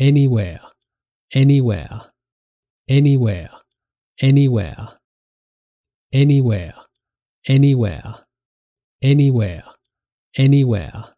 anywhere, anywhere, anywhere, anywhere, anywhere, anywhere, anywhere, anywhere.